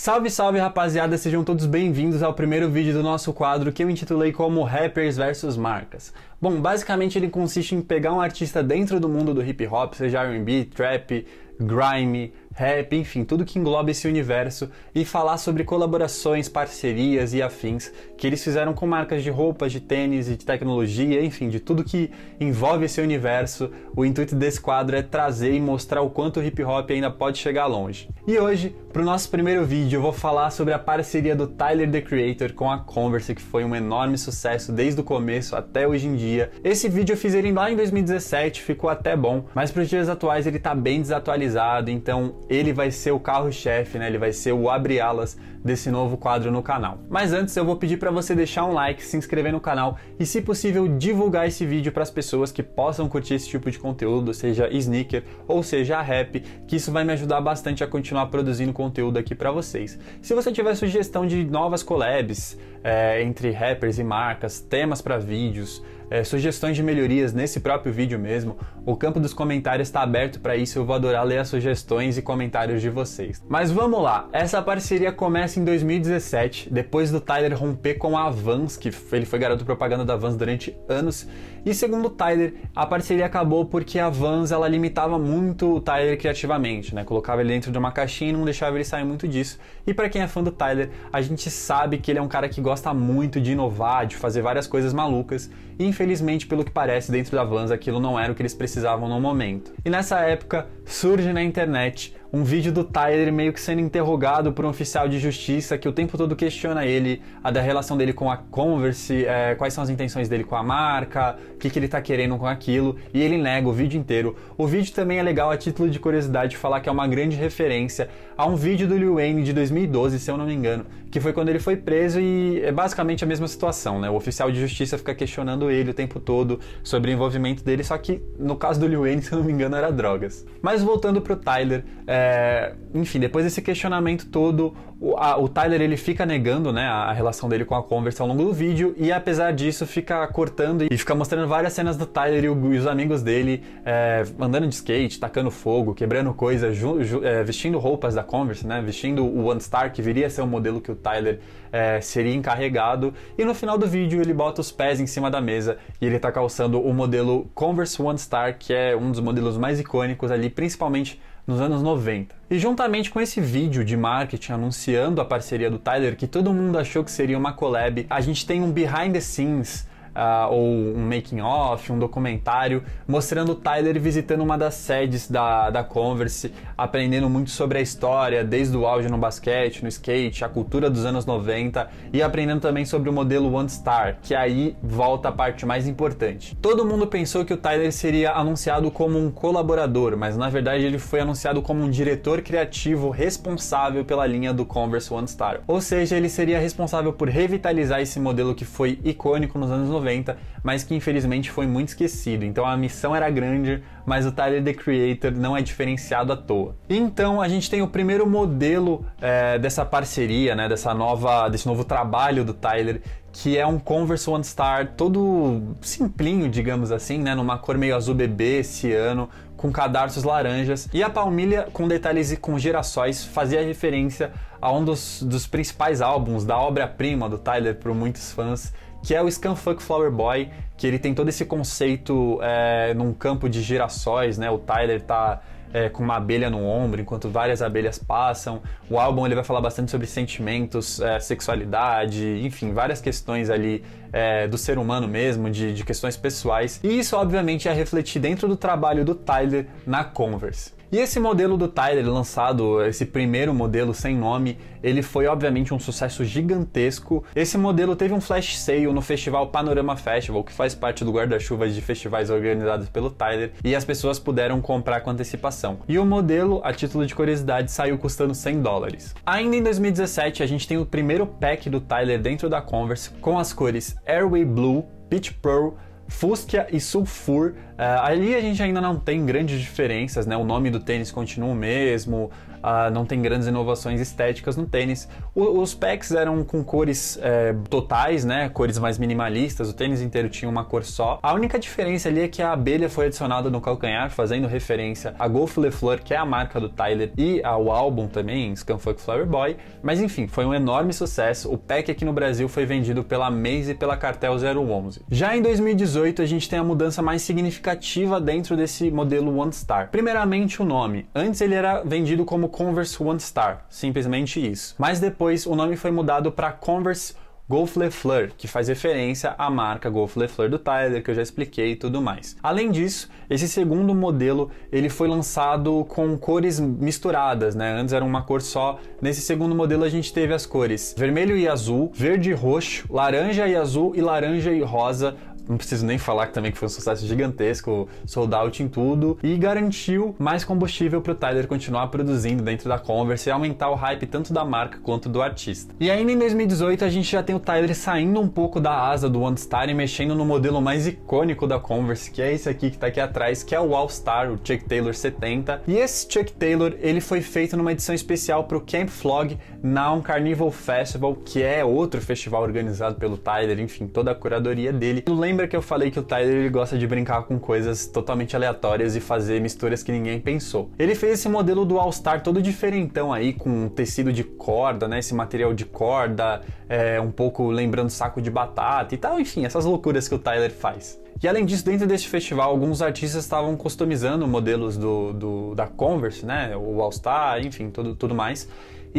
Salve, salve rapaziada, sejam todos bem-vindos ao primeiro vídeo do nosso quadro que eu intitulei como Rappers versus Marcas. Bom, basicamente ele consiste em pegar um artista dentro do mundo do hip hop, seja R&B, trap, grime, rap, enfim, tudo que engloba esse universo e falar sobre colaborações, parcerias e afins que eles fizeram com marcas de roupas, de tênis e de tecnologia, enfim, de tudo que envolve esse universo. O intuito desse quadro é trazer e mostrar o quanto o hip hop ainda pode chegar longe. E hoje, para o nosso primeiro vídeo, eu vou falar sobre a parceria do Tyler the Creator com a Converse, que foi um enorme sucesso desde o começo até hoje em dia. Esse vídeo eu fiz ele lá em 2017, ficou até bom, mas para os dias atuais ele está bem desatualizado, então ele vai ser o carro-chefe, né? Ele vai ser o abre-alas desse novo quadro no canal. Mas antes eu vou pedir para você deixar um like, se inscrever no canal e, se possível, divulgar esse vídeo para as pessoas que possam curtir esse tipo de conteúdo, seja sneaker ou seja rap, que isso vai me ajudar bastante a continuar produzindo conteúdo aqui para vocês. Se você tiver sugestão de novas collabs é, entre rappers e marcas, temas para vídeos, é, sugestões de melhorias nesse próprio vídeo mesmo. O campo dos comentários está aberto para isso, eu vou adorar ler as sugestões e comentários de vocês. Mas vamos lá, essa parceria começa em 2017, depois do Tyler romper com a Vans, que ele foi garoto propaganda da Vans durante anos, e segundo o Tyler, a parceria acabou porque a Vans ela limitava muito o Tyler criativamente, né? Colocava ele dentro de uma caixinha e não deixava ele sair muito disso. E para quem é fã do Tyler, a gente sabe que ele é um cara que gosta muito de inovar, de fazer várias coisas malucas. E infelizmente, pelo que parece, dentro da Vans aquilo não era o que eles precisavam no momento. E nessa época surge na internet um vídeo do Tyler meio que sendo interrogado por um oficial de justiça que o tempo todo questiona ele, a da relação dele com a Converse, é, quais são as intenções dele com a marca, o que, que ele tá querendo com aquilo, e ele nega o vídeo inteiro. O vídeo também é legal a título de curiosidade falar que é uma grande referência a um vídeo do Lil Wayne de 2012, se eu não me engano, que foi quando ele foi preso e é basicamente a mesma situação, né? O oficial de justiça fica questionando ele o tempo todo sobre o envolvimento dele, só que no caso do Lil Wayne, se eu não me engano, era drogas. Mas voltando pro Tyler, é, é, enfim, depois desse questionamento todo, o, a, o, Tyler ele fica negando né, a, relação dele com a Converse ao longo do vídeo e apesar disso fica cortando e fica mostrando várias cenas do Tyler e, o, e os amigos dele é, andando de skate, tacando fogo, quebrando coisas, é, vestindo roupas da Converse, né, vestindo o One Star que viria a ser o modelo que o Tyler é, seria encarregado e no final do vídeo ele bota os pés em cima da mesa e ele está calçando o modelo Converse One Star que é um dos modelos mais icônicos ali, principalmente nos anos 90. E juntamente com esse vídeo de marketing anunciando a parceria do Tyler, que todo mundo achou que seria uma collab, a gente tem um behind the scenes uh, ou um making off, um documentário mostrando o Tyler visitando uma das sedes da, da Converse, aprendendo muito sobre a história, desde o auge no basquete, no skate, a cultura dos anos 90 e aprendendo também sobre o modelo One Star, que aí volta a parte mais importante. Todo mundo pensou que o Tyler seria anunciado como um colaborador, mas na verdade ele foi anunciado como um diretor criativo responsável pela linha do Converse One Star. Ou seja, ele seria responsável por revitalizar esse modelo que foi icônico nos anos 90 90, mas que infelizmente foi muito esquecido. Então a missão era grande, mas o Tyler the Creator não é diferenciado à toa. Então a gente tem o primeiro modelo é, dessa parceria, né, dessa nova, desse novo trabalho do Tyler, que é um Converse One Star todo simplinho, digamos assim, né, numa cor meio azul bebê, esse ano, com cadarços laranjas, e a palmilha com detalhes e com gerações fazia referência a um dos, dos principais álbuns da obra-prima do Tyler para muitos fãs, que é o Scumfuck Flower Boy, que ele tem todo esse conceito é, num campo de girassóis, né? O Tyler tá é, com uma abelha no ombro enquanto várias abelhas passam. O álbum ele vai falar bastante sobre sentimentos, é, sexualidade, enfim, várias questões ali é, do ser humano mesmo, de, de questões pessoais. E isso obviamente é refletir dentro do trabalho do Tyler na Converse. E esse modelo do Tyler, lançado, esse primeiro modelo sem nome, ele foi obviamente um sucesso gigantesco. Esse modelo teve um flash sale no festival Panorama Festival, que faz parte do guarda-chuvas de festivais organizados pelo Tyler, e as pessoas puderam comprar com antecipação. E o modelo, a título de curiosidade, saiu custando 100 dólares. Ainda em 2017, a gente tem o primeiro pack do Tyler dentro da Converse com as cores Airway Blue, Peach Pearl, fúsquia e sulfur. Uh, ali a gente ainda não tem grandes diferenças, né? O nome do tênis continua o mesmo, ah, não tem grandes inovações estéticas no tênis. O, os packs eram com cores é, totais, né? Cores mais minimalistas, o tênis inteiro tinha uma cor só. A única diferença ali é que a abelha foi adicionada no calcanhar, fazendo referência a Golf Fleur, que é a marca do Tyler, e ao álbum também, fuck Flower Boy. Mas enfim, foi um enorme sucesso. O pack aqui no Brasil foi vendido pela Maze e pela Cartel 011. Já em 2018, a gente tem a mudança mais significativa dentro desse modelo One Star. Primeiramente, o nome. Antes ele era vendido como Converse One Star, simplesmente isso. Mas depois o nome foi mudado para Converse Golf Lefleur, que faz referência à marca Golf Lefleur do Tyler, que eu já expliquei e tudo mais. Além disso, esse segundo modelo, ele foi lançado com cores misturadas, né? Antes era uma cor só. Nesse segundo modelo a gente teve as cores vermelho e azul, verde e roxo, laranja e azul e laranja e rosa, não preciso nem falar que também que foi um sucesso gigantesco, sold out em tudo, e garantiu mais combustível para o Tyler continuar produzindo dentro da Converse e aumentar o hype tanto da marca quanto do artista. E ainda em 2018 a gente já tem o Tyler saindo um pouco da asa do One Star e mexendo no modelo mais icônico da Converse, que é esse aqui que está aqui atrás, que é o All Star, o Chuck Taylor 70. E esse Chuck Taylor, ele foi feito numa edição especial para o Camp Flog Now Carnival Festival, que é outro festival organizado pelo Tyler, enfim, toda a curadoria dele lembra que eu falei que o Tyler ele gosta de brincar com coisas totalmente aleatórias e fazer misturas que ninguém pensou. Ele fez esse modelo do All Star todo diferentão aí, com tecido de corda, né? Esse material de corda, é, um pouco lembrando saco de batata e tal, enfim, essas loucuras que o Tyler faz. E além disso, dentro deste festival, alguns artistas estavam customizando modelos do, do da Converse, né? O All Star, enfim, tudo, tudo mais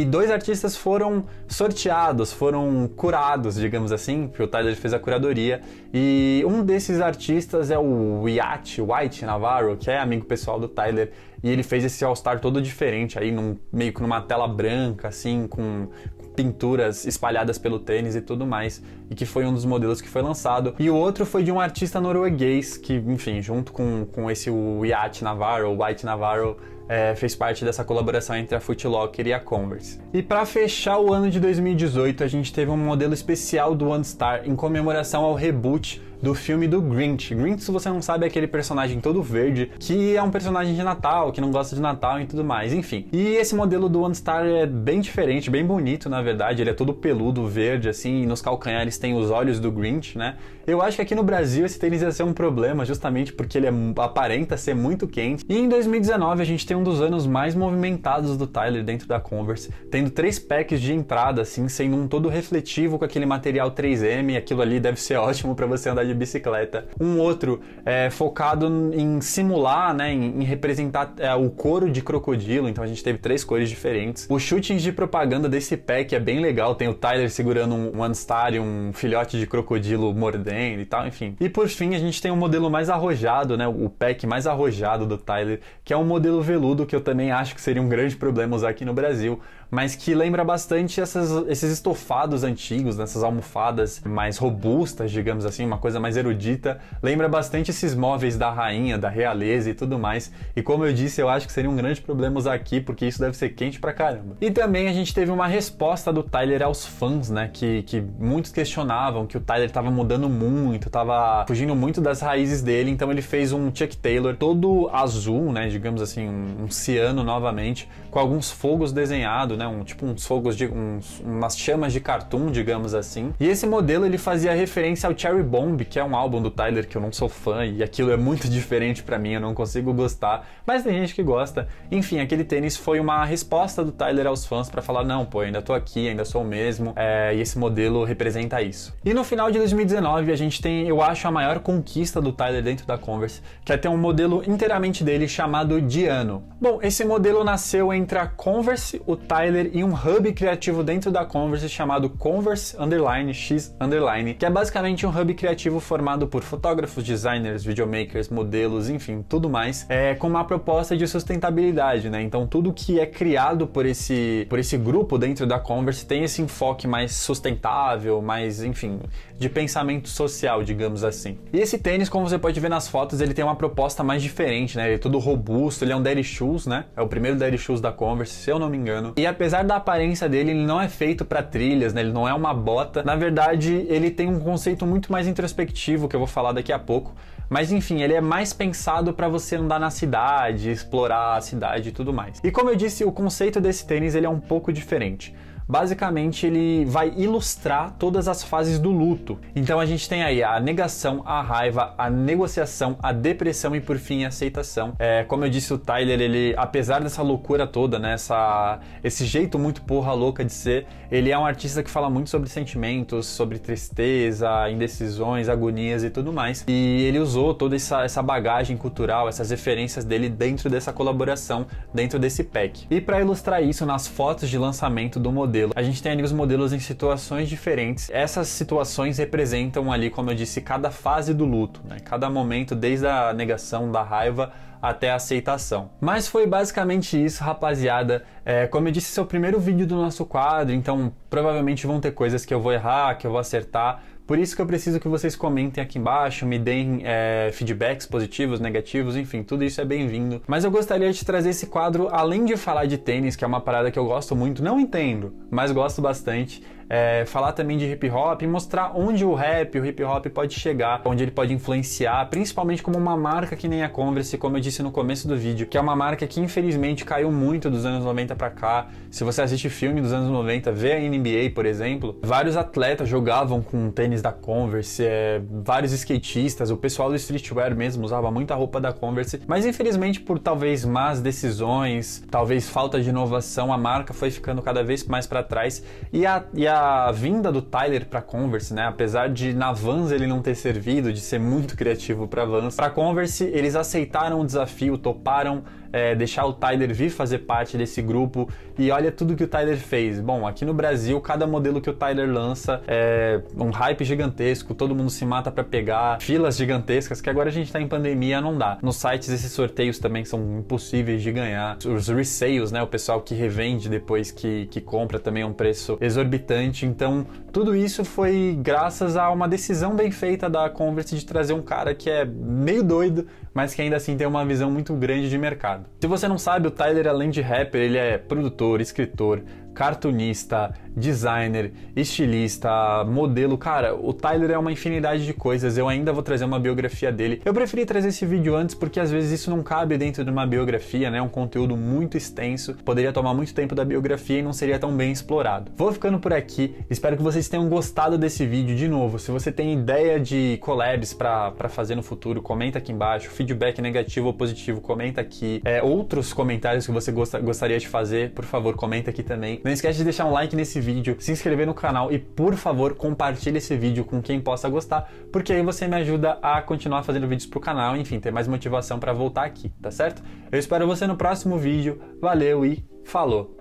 e dois artistas foram sorteados, foram curados, digamos assim, porque o Tyler fez a curadoria. E um desses artistas é o White, White Navarro, que é amigo pessoal do Tyler, e ele fez esse All-Star todo diferente aí, num, meio que numa tela branca, assim, com pinturas espalhadas pelo tênis e tudo mais, e que foi um dos modelos que foi lançado. E o outro foi de um artista norueguês, que, enfim, junto com, com esse White Navarro, White Navarro, é, fez parte dessa colaboração entre a Locker e a Converse. E para fechar o ano de 2018, a gente teve um modelo especial do OneStar em comemoração ao reboot do filme do Grinch. Grinch, se você não sabe, é aquele personagem todo verde que é um personagem de Natal, que não gosta de Natal e tudo mais, enfim. E esse modelo do One Star é bem diferente, bem bonito, na verdade. Ele é todo peludo, verde, assim, e nos calcanhares tem os olhos do Grinch, né? Eu acho que aqui no Brasil esse tênis ia ser um problema, justamente porque ele é, aparenta ser muito quente. E em 2019 a gente tem um dos anos mais movimentados do Tyler dentro da Converse, tendo três packs de entrada, assim, sendo um todo refletivo com aquele material 3M. Aquilo ali deve ser ótimo para você andar de bicicleta. Um outro é, focado em simular, né, em, em representar é, o couro de crocodilo, então a gente teve três cores diferentes. Os shootings de propaganda desse pack é bem legal, tem o Tyler segurando um One e um filhote de crocodilo mordendo e tal, enfim. E por fim, a gente tem um modelo mais arrojado, né, o pack mais arrojado do Tyler, que é um modelo veludo que eu também acho que seria um grande problema usar aqui no Brasil, mas que lembra bastante essas, esses estofados antigos, nessas né, almofadas mais robustas, digamos assim, uma coisa mais erudita, lembra bastante esses móveis da rainha, da realeza e tudo mais. E como eu disse, eu acho que seria um grande problema usar aqui, porque isso deve ser quente pra caramba. E também a gente teve uma resposta do Tyler aos fãs, né? Que, que muitos questionavam que o Tyler tava mudando muito, tava fugindo muito das raízes dele, então ele fez um Chuck Taylor todo azul, né? Digamos assim, um, um ciano novamente, com alguns fogos desenhados, né? Um, tipo uns fogos de. Uns, umas chamas de cartoon, digamos assim. E esse modelo ele fazia referência ao Cherry Bomb, que é um álbum do Tyler que eu não sou fã e aquilo é muito diferente para mim, eu não consigo gostar, mas tem gente que gosta. Enfim, aquele tênis foi uma resposta do Tyler aos fãs para falar: não, pô, ainda tô aqui, ainda sou o mesmo, é, e esse modelo representa isso. E no final de 2019, a gente tem, eu acho, a maior conquista do Tyler dentro da Converse, que é ter um modelo inteiramente dele chamado Diano. Bom, esse modelo nasceu entre a Converse, o Tyler e um hub criativo dentro da Converse chamado Converse Underline X Underline, que é basicamente um hub criativo coletivo formado por fotógrafos, designers, videomakers, modelos, enfim, tudo mais, é, com uma proposta de sustentabilidade, né? Então tudo que é criado por esse, por esse grupo dentro da Converse tem esse enfoque mais sustentável, mais, enfim, de pensamento social, digamos assim. E esse tênis, como você pode ver nas fotos, ele tem uma proposta mais diferente, né? Ele é todo robusto, ele é um Daddy Shoes, né? É o primeiro Daddy Shoes da Converse, se eu não me engano. E apesar da aparência dele, ele não é feito para trilhas, né? Ele não é uma bota. Na verdade, ele tem um conceito muito mais introspectivo perspectivo que eu vou falar daqui a pouco. Mas enfim, ele é mais pensado para você andar na cidade, explorar a cidade e tudo mais. E como eu disse, o conceito desse tênis ele é um pouco diferente basicamente ele vai ilustrar todas as fases do luto. Então a gente tem aí a negação, a raiva, a negociação, a depressão e por fim a aceitação. É, como eu disse, o Tyler, ele, apesar dessa loucura toda, né, essa, esse jeito muito porra louca de ser, ele é um artista que fala muito sobre sentimentos, sobre tristeza, indecisões, agonias e tudo mais. E ele usou toda essa, essa bagagem cultural, essas referências dele dentro dessa colaboração, dentro desse pack. E para ilustrar isso, nas fotos de lançamento do modelo, modelo. A gente tem ali os modelos em situações diferentes. Essas situações representam ali, como eu disse, cada fase do luto, né? cada momento, desde a negação da raiva até a aceitação. Mas foi basicamente isso, rapaziada. É, como eu disse, esse é o primeiro vídeo do nosso quadro, então provavelmente vão ter coisas que eu vou errar, que eu vou acertar. Por isso que eu preciso que vocês comentem aqui embaixo, me deem é, feedbacks positivos, negativos, enfim, tudo isso é bem-vindo. Mas eu gostaria de trazer esse quadro, além de falar de tênis, que é uma parada que eu gosto muito, não entendo, mas gosto bastante é, falar também de hip hop e mostrar onde o rap, o hip hop pode chegar, onde ele pode influenciar, principalmente como uma marca que nem a Converse, como eu disse no começo do vídeo, que é uma marca que infelizmente caiu muito dos anos 90 para cá. Se você assiste filme dos anos 90, vê a NBA, por exemplo, vários atletas jogavam com tênis da Converse, é, vários skatistas, o pessoal do streetwear mesmo usava muita roupa da Converse, mas infelizmente por talvez más decisões, talvez falta de inovação, a marca foi ficando cada vez mais para trás e a, e a a vinda do Tyler para Converse, né? Apesar de na Vans ele não ter servido, de ser muito criativo para Vans, para Converse eles aceitaram o desafio, toparam é, deixar o Tyler vir fazer parte desse grupo e olha tudo que o Tyler fez. Bom, aqui no Brasil, cada modelo que o Tyler lança é um hype gigantesco, todo mundo se mata para pegar, filas gigantescas, que agora a gente tá em pandemia, não dá. Nos sites, esses sorteios também são impossíveis de ganhar. Os resales, né, o pessoal que revende depois que, que compra também é um preço exorbitante. Então, tudo isso foi graças a uma decisão bem feita da Converse de trazer um cara que é meio doido, mas que ainda assim tem uma visão muito grande de mercado. Se você não sabe, o Tyler, é além de rapper, ele é produtor, escritor, cartunista, designer, estilista, modelo. Cara, o Tyler é uma infinidade de coisas. Eu ainda vou trazer uma biografia dele. Eu preferi trazer esse vídeo antes porque às vezes isso não cabe dentro de uma biografia, né? Um conteúdo muito extenso. Poderia tomar muito tempo da biografia e não seria tão bem explorado. Vou ficando por aqui. Espero que vocês tenham gostado desse vídeo. De novo, se você tem ideia de collabs para fazer no futuro, comenta aqui embaixo. Feedback negativo ou positivo, comenta aqui. É, outros comentários que você gosta, gostaria de fazer, por favor, comenta aqui também. Não esquece de deixar um like nesse vídeo, se inscrever no canal e, por favor, compartilhe esse vídeo com quem possa gostar, porque aí você me ajuda a continuar fazendo vídeos pro canal, enfim, ter mais motivação para voltar aqui, tá certo? Eu espero você no próximo vídeo. Valeu e falou!